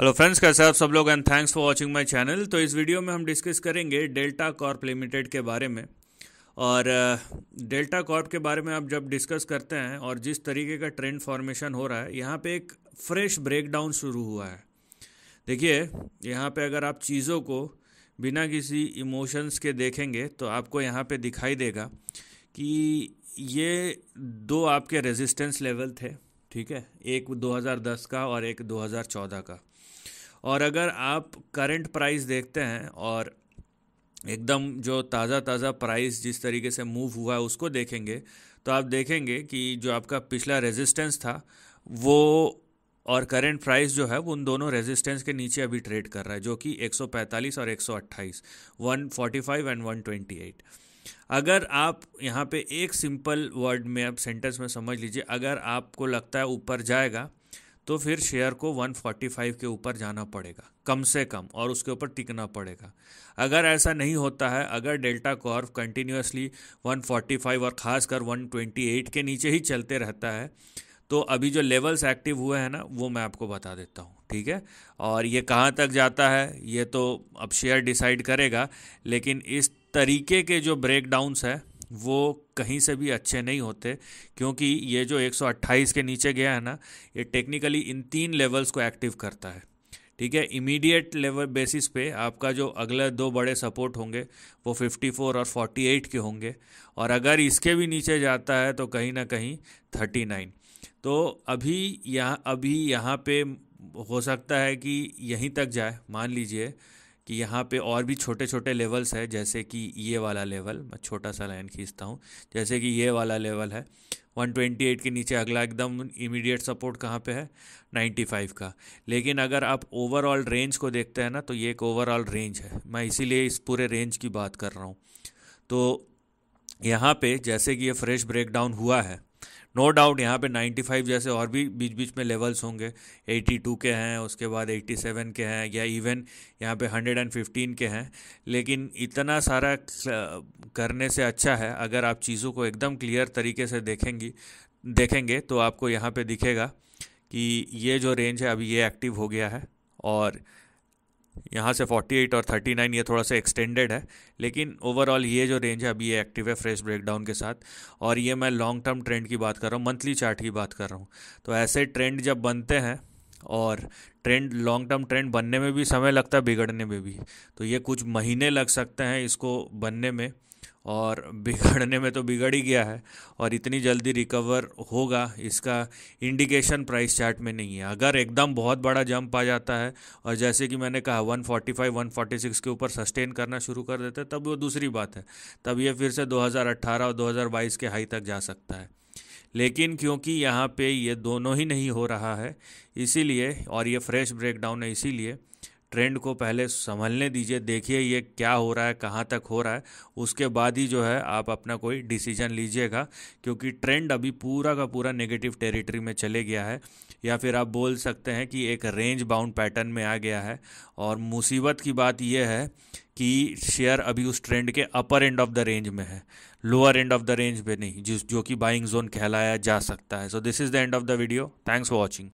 hello friends कैसे आप सब लोग and thanks for watching my channel तो इस वीडियो में हम डिस्कस करेंगे डेल्टा कॉर्प लिमिटेड के बारे में और डेल्टा uh, कॉर्प के बारे में आप जब डिस्कस करते हैं और जिस तरीके का ट्रेंड फॉर्मेशन हो रहा है यहाँ पे एक फ्रेश ब्रेकडाउन शुरू हुआ है देखिए यहाँ पे अगर आप चीज़ों को बिना किसी इमोशंस के देखेंगे तो आपको यहाँ पर दिखाई देगा कि ये दो आपके रेजिस्टेंस लेवल थे ठीक है एक 2010 का और एक 2014 का और अगर आप करंट प्राइस देखते हैं और एकदम जो ताज़ा ताज़ा प्राइस जिस तरीके से मूव हुआ है उसको देखेंगे तो आप देखेंगे कि जो आपका पिछला रेजिस्टेंस था वो और करंट प्राइस जो है वो उन दोनों रेजिस्टेंस के नीचे अभी ट्रेड कर रहा है जो कि 145 और 128 145 एंड 128 अगर आप यहाँ पे एक सिंपल वर्ड में आप सेंटेंस में समझ लीजिए अगर आपको लगता है ऊपर जाएगा तो फिर शेयर को 145 के ऊपर जाना पड़ेगा कम से कम और उसके ऊपर टिकना पड़ेगा अगर ऐसा नहीं होता है अगर डेल्टा कॉर्व कंटिन्यूसली 145 और ख़ासकर 128 के नीचे ही चलते रहता है तो अभी जो लेवल्स एक्टिव हुए हैं ना वो मैं आपको बता देता हूँ ठीक है और ये कहाँ तक जाता है ये तो अब शेयर डिसाइड करेगा लेकिन इस तरीके के जो ब्रेक डाउन्स है वो कहीं से भी अच्छे नहीं होते क्योंकि ये जो 128 के नीचे गया है ना ये टेक्निकली इन तीन लेवल्स को एक्टिव करता है ठीक है इमीडिएट लेवल बेसिस पे आपका जो अगले दो बड़े सपोर्ट होंगे वो 54 और 48 के होंगे और अगर इसके भी नीचे जाता है तो कहीं ना कहीं 39 तो अभी यहाँ अभी यहाँ पे हो सकता है कि यहीं तक जाए मान लीजिए कि यहाँ पे और भी छोटे छोटे लेवल्स है जैसे कि ये वाला लेवल मैं छोटा सा लाइन खींचता हूँ जैसे कि ये वाला लेवल है 128 के नीचे अगला एकदम इमीडिएट सपोर्ट कहाँ पे है 95 का लेकिन अगर आप ओवरऑल रेंज को देखते हैं ना तो ये एक ओवरऑल रेंज है मैं इसीलिए इस पूरे रेंज की बात कर रहा हूँ तो यहाँ पे जैसे कि ये फ्रेश ब्रेकडाउन हुआ है नो डाउट यहाँ पे 95 जैसे और भी बीच बीच में लेवल्स होंगे 82 के हैं उसके बाद 87 के हैं या इवन यहाँ पे 115 के हैं लेकिन इतना सारा करने से अच्छा है अगर आप चीज़ों को एकदम क्लियर तरीके से देखेंगी देखेंगे तो आपको यहाँ पे दिखेगा कि ये जो रेंज है अभी ये एक्टिव हो गया है और यहाँ से 48 और 39 ये थोड़ा सा एक्सटेंडेड है लेकिन ओवरऑल ये जो रेंज है अभी ये एक्टिव है फ्रेश ब्रेकडाउन के साथ और ये मैं लॉन्ग टर्म ट्रेंड की बात कर रहा हूँ मंथली चार्ट की बात कर रहा हूँ तो ऐसे ट्रेंड जब बनते हैं और ट्रेंड लॉन्ग टर्म ट्रेंड बनने में भी समय लगता है बिगड़ने में भी तो ये कुछ महीने लग सकते हैं इसको बनने में और बिगड़ने में तो बिगड़ ही गया है और इतनी जल्दी रिकवर होगा इसका इंडिकेशन प्राइस चार्ट में नहीं है अगर एकदम बहुत बड़ा जंप आ जाता है और जैसे कि मैंने कहा 145 146 के ऊपर सस्टेन करना शुरू कर देते तब वो दूसरी बात है तब ये फिर से 2018 और 2022 के हाई तक जा सकता है लेकिन क्योंकि यहाँ पे ये दोनों ही नहीं हो रहा है इसीलिए और ये फ्रेश ब्रेकडाउन है इसीलिए ट्रेंड को पहले संभलने दीजिए देखिए ये क्या हो रहा है कहाँ तक हो रहा है उसके बाद ही जो है आप अपना कोई डिसीजन लीजिएगा क्योंकि ट्रेंड अभी पूरा का पूरा नेगेटिव टेरिटरी में चले गया है या फिर आप बोल सकते हैं कि एक रेंज बाउंड पैटर्न में आ गया है और मुसीबत की बात यह है कि शेयर अभी उस ट्रेंड के upper end of the range में है lower end of the range में नहीं जिस जो कि बाइंग जोन कहलाया जा सकता है so this is the end of the video thanks for watching